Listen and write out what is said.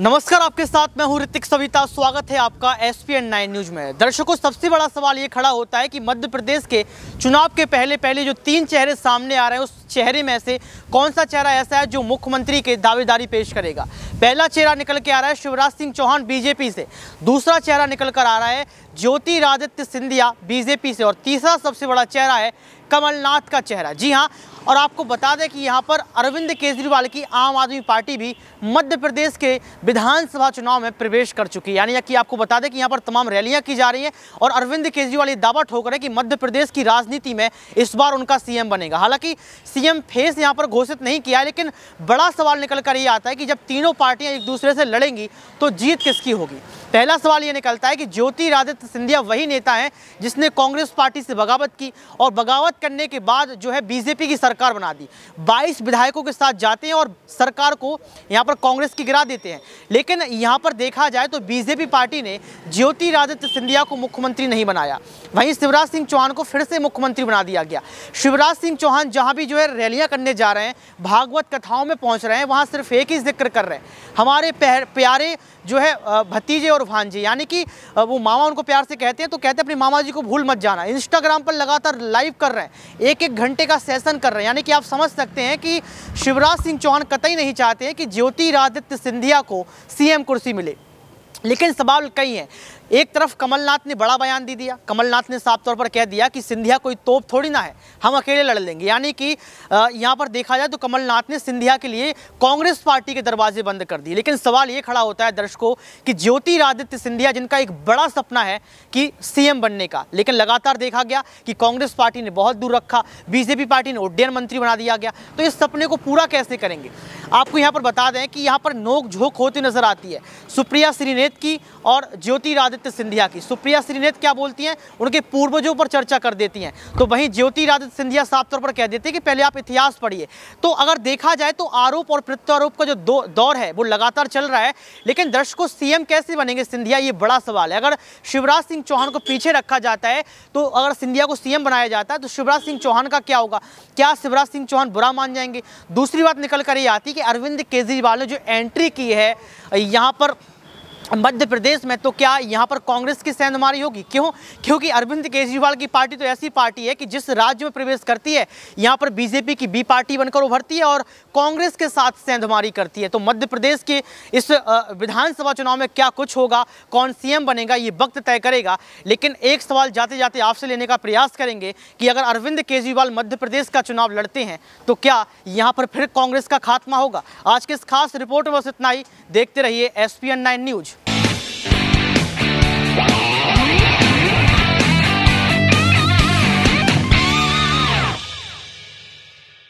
नमस्कार आपके साथ मैं हूं ऋतिक सविता स्वागत है आपका S P N nine news में दर्शकों सबसे बड़ा सवाल ये खड़ा होता है कि मध्य प्रदेश के चुनाव के पहले पहले जो तीन चेहरे सामने आ रहे हैं उस चेहरे में से कौन सा चेहरा ऐसा है जो मुख्यमंत्री के दावेदारी पेश करेगा पहला चेहरा निकल के आ रहा है शिवराज सिंह चौहान बीजेपी से दूसरा चेहरा निकल कर आ रहा है ज्योतिरादित्य सिंधिया बीजेपी से और तीसरा सबसे बड़ा चेहरा है कमलनाथ का चेहरा जी हाँ और आपको बता दें कि यहाँ पर अरविंद केजरीवाल की आम आदमी पार्टी भी मध्य प्रदेश के विधानसभा चुनाव में प्रवेश कर चुकी है यानी कि आपको बता दें कि यहाँ पर तमाम रैलियाँ की जा रही हैं और अरविंद केजरीवाल ये दावा ठोक रहे हैं कि मध्य प्रदेश की राजनीति में इस बार उनका सीएम बनेगा हालांकि सीएम फेस यहाँ पर घोषित नहीं किया लेकिन बड़ा सवाल निकल कर ये आता है कि जब तीनों पार्टियाँ एक दूसरे से लड़ेंगी तो जीत किसकी होगी पहला सवाल ये निकलता है कि ज्योतिरादित्य सिंधिया वही नेता हैं जिसने कांग्रेस पार्टी से बगावत की और बगावत करने के बाद जो है बीजेपी की सरकार बना दी 22 विधायकों के साथ जाते हैं और सरकार को यहाँ पर कांग्रेस की गिरा देते हैं लेकिन यहाँ पर देखा जाए तो बीजेपी पार्टी ने ज्योतिरादित्य सिंधिया को मुख्यमंत्री नहीं बनाया वहीं शिवराज सिंह चौहान को फिर से मुख्यमंत्री बना दिया गया शिवराज सिंह चौहान जहाँ भी जो है रैलियाँ करने जा रहे हैं भागवत कथाओं में पहुँच रहे हैं वहाँ सिर्फ एक ही जिक्र कर रहे हैं हमारे प्यारे जो है भतीजे और इरफान जी यानी कि वो मामा उनको प्यार से कहते हैं तो कहते हैं अपने मामा जी को भूल मत जाना इंस्टाग्राम पर लगातार लाइव कर रहे हैं एक एक घंटे का सेशन कर रहे हैं यानी कि आप समझ सकते हैं कि शिवराज सिंह चौहान कतई नहीं चाहते कि ज्योतिरादित्य सिंधिया को सीएम कुर्सी मिले लेकिन सवाल कई हैं एक तरफ कमलनाथ ने बड़ा बयान दे दिया कमलनाथ ने साफ तौर पर कह दिया कि सिंधिया कोई तोप थोड़ी ना है हम अकेले लड़ लेंगे यानी कि यहाँ पर देखा जाए तो कमलनाथ ने सिंधिया के लिए कांग्रेस पार्टी के दरवाजे बंद कर दिए लेकिन सवाल ये खड़ा होता है दर्शकों कि ज्योतिरादित्य सिंधिया जिनका एक बड़ा सपना है कि सीएम बनने का लेकिन लगातार देखा गया कि कांग्रेस पार्टी ने बहुत दूर रखा बीजेपी पार्टी ने उड्डयन मंत्री बना दिया गया तो इस सपने को पूरा कैसे करेंगे आपको यहाँ पर बता दें कि यहाँ पर नोक झोंक होती नजर आती है सुप्रिया श्री ने श्रीनेत की और ज्योतिरादित्य सिंधिया की सुप्रिया श्रीनेत क्या बोलती हैं उनके पूर्वजों पर चर्चा कर देती हैं तो वहीं ज्योतिरादित्य सिंधिया साफ तौर पर कह देती है कि पहले आप इतिहास पढ़िए तो अगर देखा जाए तो आरोप और प्रत्यारोप का जो दौर है वो लगातार चल रहा है लेकिन दर्शकों सीएम कैसे बनेंगे सिंधिया ये बड़ा सवाल है अगर शिवराज सिंह चौहान को पीछे रखा जाता है तो अगर सिंधिया को सीएम बनाया जाता है तो शिवराज सिंह चौहान का क्या होगा क्या शिवराज सिंह चौहान बुरा मान जाएंगे दूसरी बात निकल कर ये आती है कि अरविंद केजरीवाल ने जो एंट्री की है यहाँ पर मध्य प्रदेश में तो क्या यहाँ पर कांग्रेस की सेंधमारी होगी क्यों क्योंकि अरविंद केजरीवाल की पार्टी तो ऐसी पार्टी है कि जिस राज्य में प्रवेश करती है यहाँ पर बीजेपी की बी पार्टी बनकर उभरती है और कांग्रेस के साथ सेंधमारी करती है तो मध्य प्रदेश के इस विधानसभा चुनाव में क्या कुछ होगा कौन सीएम बनेगा ये वक्त तय करेगा लेकिन एक सवाल जाते जाते आपसे लेने का प्रयास करेंगे कि अगर अरविंद केजरीवाल मध्य प्रदेश का चुनाव लड़ते हैं तो क्या यहाँ पर फिर कांग्रेस का खात्मा होगा आज के इस खास रिपोर्ट में बस इतना ही देखते रहिए एस न्यूज़